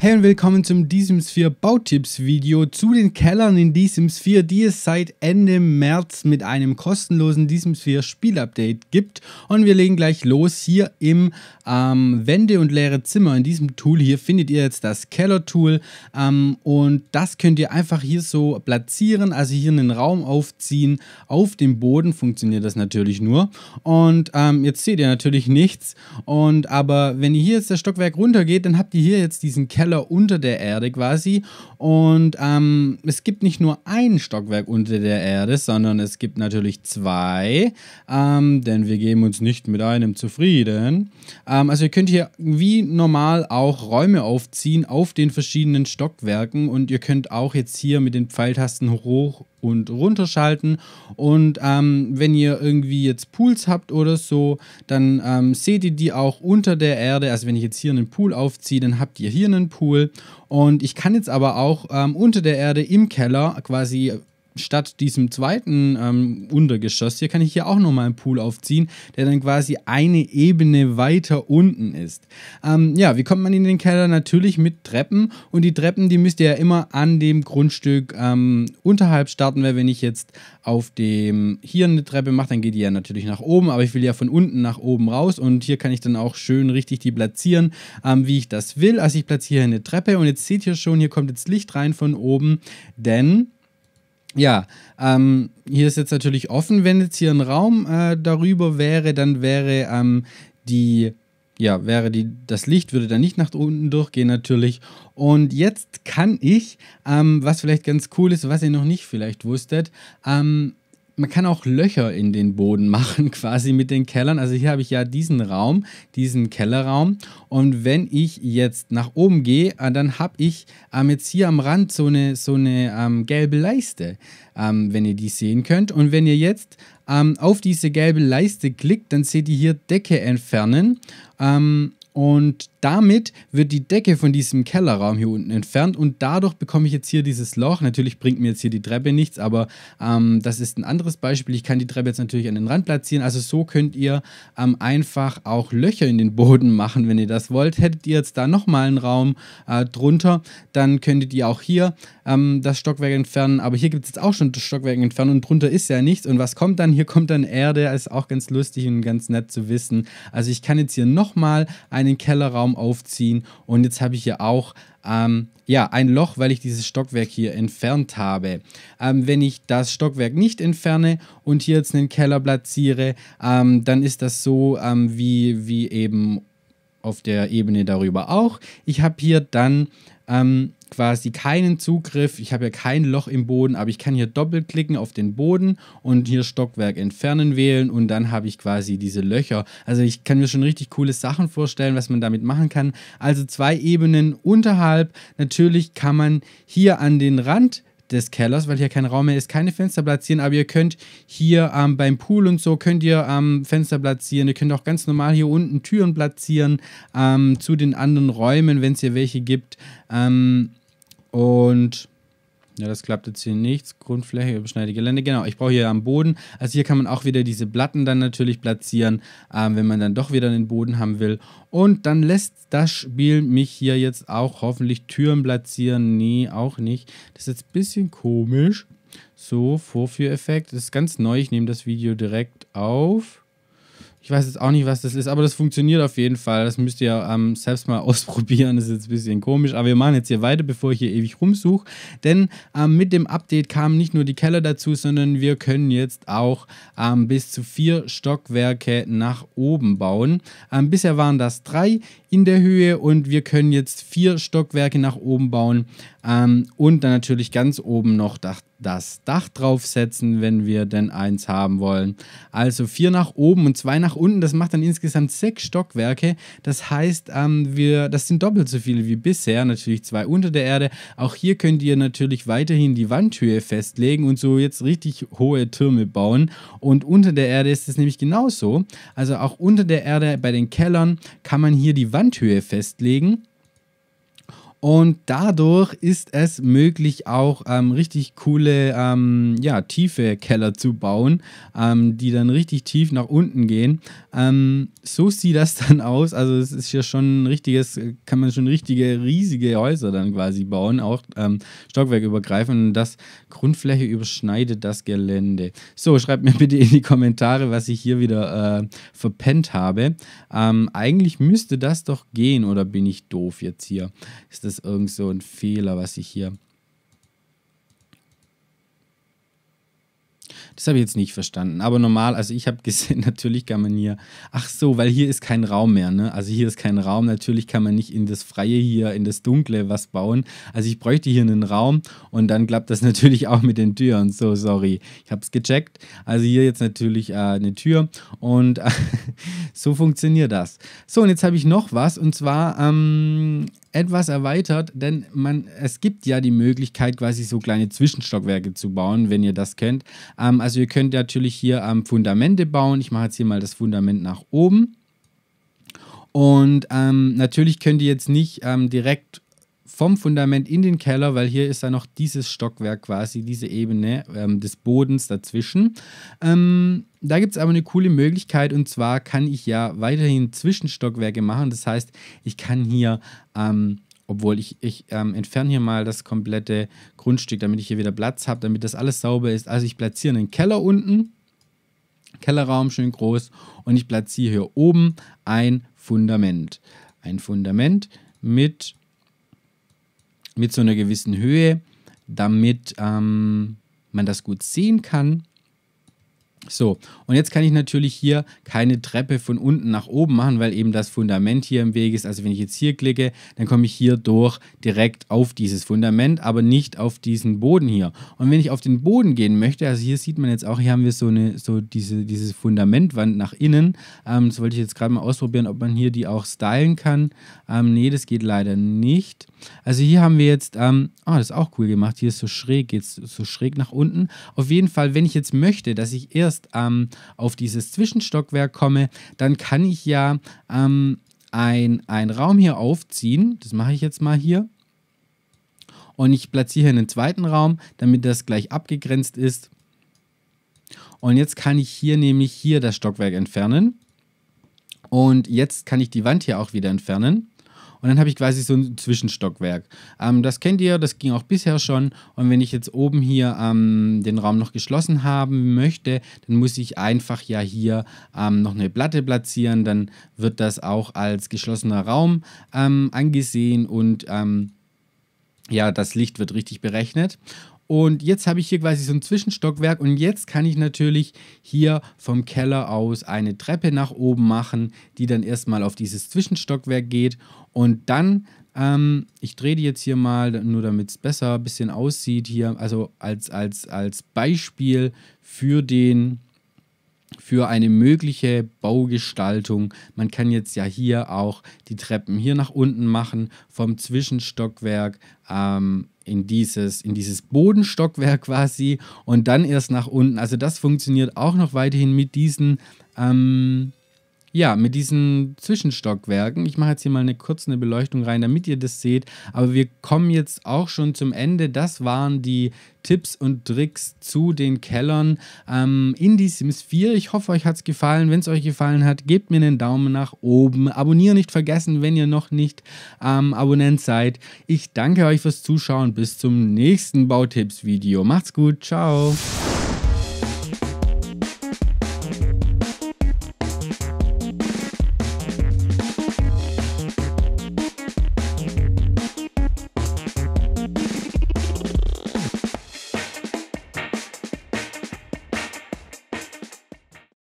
Hey und willkommen zum Die Sims 4 Bautipps Video zu den Kellern in Die Sims 4, die es seit Ende März mit einem kostenlosen Die Sims 4 Spielupdate gibt. Und wir legen gleich los hier im ähm, Wände und leere Zimmer. In diesem Tool hier findet ihr jetzt das Keller Tool ähm, und das könnt ihr einfach hier so platzieren, also hier einen Raum aufziehen. Auf dem Boden funktioniert das natürlich nur. Und ähm, jetzt seht ihr natürlich nichts. Und aber wenn ihr hier jetzt das Stockwerk runtergeht, dann habt ihr hier jetzt diesen Keller Keller unter der Erde quasi. Und ähm, es gibt nicht nur ein Stockwerk unter der Erde, sondern es gibt natürlich zwei, ähm, denn wir geben uns nicht mit einem zufrieden. Ähm, also ihr könnt hier wie normal auch Räume aufziehen auf den verschiedenen Stockwerken und ihr könnt auch jetzt hier mit den Pfeiltasten hoch und runterschalten. Und ähm, wenn ihr irgendwie jetzt Pools habt oder so, dann ähm, seht ihr die auch unter der Erde. Also wenn ich jetzt hier einen Pool aufziehe, dann habt ihr hier einen Pool. Und ich kann jetzt aber auch ähm, unter der Erde im Keller quasi statt diesem zweiten ähm, Untergeschoss hier kann ich hier auch nochmal einen Pool aufziehen, der dann quasi eine Ebene weiter unten ist. Ähm, ja, wie kommt man in den Keller? Natürlich mit Treppen und die Treppen, die müsst ihr ja immer an dem Grundstück ähm, unterhalb starten, weil wenn ich jetzt auf dem hier eine Treppe mache, dann geht die ja natürlich nach oben, aber ich will ja von unten nach oben raus und hier kann ich dann auch schön richtig die platzieren, ähm, wie ich das will. Also ich platziere eine Treppe und jetzt seht ihr schon, hier kommt jetzt Licht rein von oben, denn ja, ähm, hier ist jetzt natürlich offen, wenn jetzt hier ein Raum äh, darüber wäre, dann wäre ähm, die, ja, wäre die, das Licht würde dann nicht nach unten durchgehen natürlich. Und jetzt kann ich, ähm, was vielleicht ganz cool ist, was ihr noch nicht vielleicht wusstet, ähm, man kann auch Löcher in den Boden machen, quasi mit den Kellern. Also hier habe ich ja diesen Raum, diesen Kellerraum. Und wenn ich jetzt nach oben gehe, ah, dann habe ich ähm, jetzt hier am Rand so eine, so eine ähm, gelbe Leiste, ähm, wenn ihr die sehen könnt. Und wenn ihr jetzt ähm, auf diese gelbe Leiste klickt, dann seht ihr hier Decke entfernen. Ähm, und damit wird die Decke von diesem Kellerraum hier unten entfernt und dadurch bekomme ich jetzt hier dieses Loch. Natürlich bringt mir jetzt hier die Treppe nichts, aber ähm, das ist ein anderes Beispiel. Ich kann die Treppe jetzt natürlich an den Rand platzieren. Also so könnt ihr ähm, einfach auch Löcher in den Boden machen, wenn ihr das wollt. Hättet ihr jetzt da nochmal einen Raum äh, drunter, dann könntet ihr auch hier ähm, das Stockwerk entfernen. Aber hier gibt es jetzt auch schon das Stockwerk entfernen und drunter ist ja nichts. Und was kommt dann? Hier kommt dann Erde. Ist auch ganz lustig und ganz nett zu wissen. Also ich kann jetzt hier nochmal eine den Kellerraum aufziehen. Und jetzt habe ich hier auch ähm, ja, ein Loch, weil ich dieses Stockwerk hier entfernt habe. Ähm, wenn ich das Stockwerk nicht entferne und hier jetzt einen Keller platziere, ähm, dann ist das so ähm, wie, wie eben auf der Ebene darüber auch. Ich habe hier dann ähm, quasi keinen Zugriff, ich habe ja kein Loch im Boden, aber ich kann hier doppelklicken auf den Boden und hier Stockwerk entfernen wählen und dann habe ich quasi diese Löcher. Also ich kann mir schon richtig coole Sachen vorstellen, was man damit machen kann. Also zwei Ebenen unterhalb. Natürlich kann man hier an den Rand des Kellers, weil hier kein Raum mehr ist, keine Fenster platzieren, aber ihr könnt hier ähm, beim Pool und so, könnt ihr ähm, Fenster platzieren, ihr könnt auch ganz normal hier unten Türen platzieren ähm, zu den anderen Räumen, wenn es hier welche gibt. Ähm, und ja, das klappt jetzt hier nichts. Grundfläche, überschneide Gelände. Genau, ich brauche hier am Boden. Also hier kann man auch wieder diese Platten dann natürlich platzieren, ähm, wenn man dann doch wieder den Boden haben will. Und dann lässt das Spiel mich hier jetzt auch hoffentlich Türen platzieren. Nee, auch nicht. Das ist jetzt ein bisschen komisch. So, Vorführeffekt. Das ist ganz neu. Ich nehme das Video direkt auf. Ich weiß jetzt auch nicht, was das ist, aber das funktioniert auf jeden Fall. Das müsst ihr ähm, selbst mal ausprobieren. Das ist jetzt ein bisschen komisch, aber wir machen jetzt hier weiter, bevor ich hier ewig rumsuche. Denn ähm, mit dem Update kamen nicht nur die Keller dazu, sondern wir können jetzt auch ähm, bis zu vier Stockwerke nach oben bauen. Ähm, bisher waren das drei in der Höhe und wir können jetzt vier Stockwerke nach oben bauen. Ähm, und dann natürlich ganz oben noch das, das Dach draufsetzen, wenn wir denn eins haben wollen. Also vier nach oben und zwei nach unten, das macht dann insgesamt sechs Stockwerke. Das heißt, ähm, wir, das sind doppelt so viele wie bisher. Natürlich zwei unter der Erde. Auch hier könnt ihr natürlich weiterhin die Wandhöhe festlegen und so jetzt richtig hohe Türme bauen. Und unter der Erde ist es nämlich genauso. Also auch unter der Erde bei den Kellern kann man hier die Wandhöhe festlegen und dadurch ist es möglich, auch ähm, richtig coole, ähm, ja, tiefe Keller zu bauen, ähm, die dann richtig tief nach unten gehen. Ähm, so sieht das dann aus. Also es ist ja schon ein richtiges, kann man schon richtige, riesige Häuser dann quasi bauen, auch ähm, stockwerkübergreifend. Und das Grundfläche überschneidet das Gelände. So, schreibt mir bitte in die Kommentare, was ich hier wieder äh, verpennt habe. Ähm, eigentlich müsste das doch gehen, oder bin ich doof jetzt hier? Ist das ist irgend so ein Fehler, was ich hier. Das habe ich jetzt nicht verstanden. Aber normal, also ich habe gesehen, natürlich kann man hier. Ach so, weil hier ist kein Raum mehr, ne? Also hier ist kein Raum. Natürlich kann man nicht in das Freie hier, in das Dunkle was bauen. Also ich bräuchte hier einen Raum und dann klappt das natürlich auch mit den Türen. So, sorry. Ich habe es gecheckt. Also hier jetzt natürlich äh, eine Tür und äh, so funktioniert das. So, und jetzt habe ich noch was und zwar ähm, etwas erweitert, denn man, es gibt ja die Möglichkeit, quasi so kleine Zwischenstockwerke zu bauen, wenn ihr das könnt. Ähm, also ihr könnt natürlich hier ähm, Fundamente bauen. Ich mache jetzt hier mal das Fundament nach oben. Und ähm, natürlich könnt ihr jetzt nicht ähm, direkt vom Fundament in den Keller, weil hier ist ja noch dieses Stockwerk quasi, diese Ebene ähm, des Bodens dazwischen. Ähm, da gibt es aber eine coole Möglichkeit und zwar kann ich ja weiterhin Zwischenstockwerke machen. Das heißt, ich kann hier ähm, obwohl ich, ich ähm, entferne hier mal das komplette Grundstück, damit ich hier wieder Platz habe, damit das alles sauber ist. Also ich platziere einen Keller unten, Kellerraum schön groß und ich platziere hier oben ein Fundament. Ein Fundament mit mit so einer gewissen Höhe, damit ähm, man das gut sehen kann. So, und jetzt kann ich natürlich hier keine Treppe von unten nach oben machen, weil eben das Fundament hier im Weg ist. Also wenn ich jetzt hier klicke, dann komme ich hier durch direkt auf dieses Fundament, aber nicht auf diesen Boden hier. Und wenn ich auf den Boden gehen möchte, also hier sieht man jetzt auch, hier haben wir so eine, so diese, diese Fundamentwand nach innen. Ähm, das wollte ich jetzt gerade mal ausprobieren, ob man hier die auch stylen kann. Ähm, nee, das geht leider nicht. Also hier haben wir jetzt, ähm, oh, das ist auch cool gemacht, hier ist so schräg, geht es so schräg nach unten. Auf jeden Fall, wenn ich jetzt möchte, dass ich erst zuerst ähm, auf dieses Zwischenstockwerk komme, dann kann ich ja ähm, einen Raum hier aufziehen. Das mache ich jetzt mal hier. Und ich platziere hier einen zweiten Raum, damit das gleich abgegrenzt ist. Und jetzt kann ich hier nämlich hier das Stockwerk entfernen. Und jetzt kann ich die Wand hier auch wieder entfernen. Und dann habe ich quasi so ein Zwischenstockwerk. Ähm, das kennt ihr, das ging auch bisher schon. Und wenn ich jetzt oben hier ähm, den Raum noch geschlossen haben möchte, dann muss ich einfach ja hier ähm, noch eine Platte platzieren. Dann wird das auch als geschlossener Raum ähm, angesehen und ähm, ja, das Licht wird richtig berechnet. Und jetzt habe ich hier quasi so ein Zwischenstockwerk und jetzt kann ich natürlich hier vom Keller aus eine Treppe nach oben machen, die dann erstmal auf dieses Zwischenstockwerk geht und dann, ähm, ich drehe die jetzt hier mal, nur damit es besser ein bisschen aussieht hier, also als, als, als Beispiel für den für eine mögliche Baugestaltung. Man kann jetzt ja hier auch die Treppen hier nach unten machen, vom Zwischenstockwerk ähm, in dieses, in dieses Bodenstockwerk quasi und dann erst nach unten. Also das funktioniert auch noch weiterhin mit diesen ähm, ja, mit diesen Zwischenstockwerken. Ich mache jetzt hier mal eine kurze Beleuchtung rein, damit ihr das seht. Aber wir kommen jetzt auch schon zum Ende. Das waren die Tipps und Tricks zu den Kellern ähm, in die Sims 4. Ich hoffe, euch hat es gefallen. Wenn es euch gefallen hat, gebt mir einen Daumen nach oben. Abonnieren nicht vergessen, wenn ihr noch nicht ähm, Abonnent seid. Ich danke euch fürs Zuschauen. Bis zum nächsten Bautipps-Video. Macht's gut. Ciao.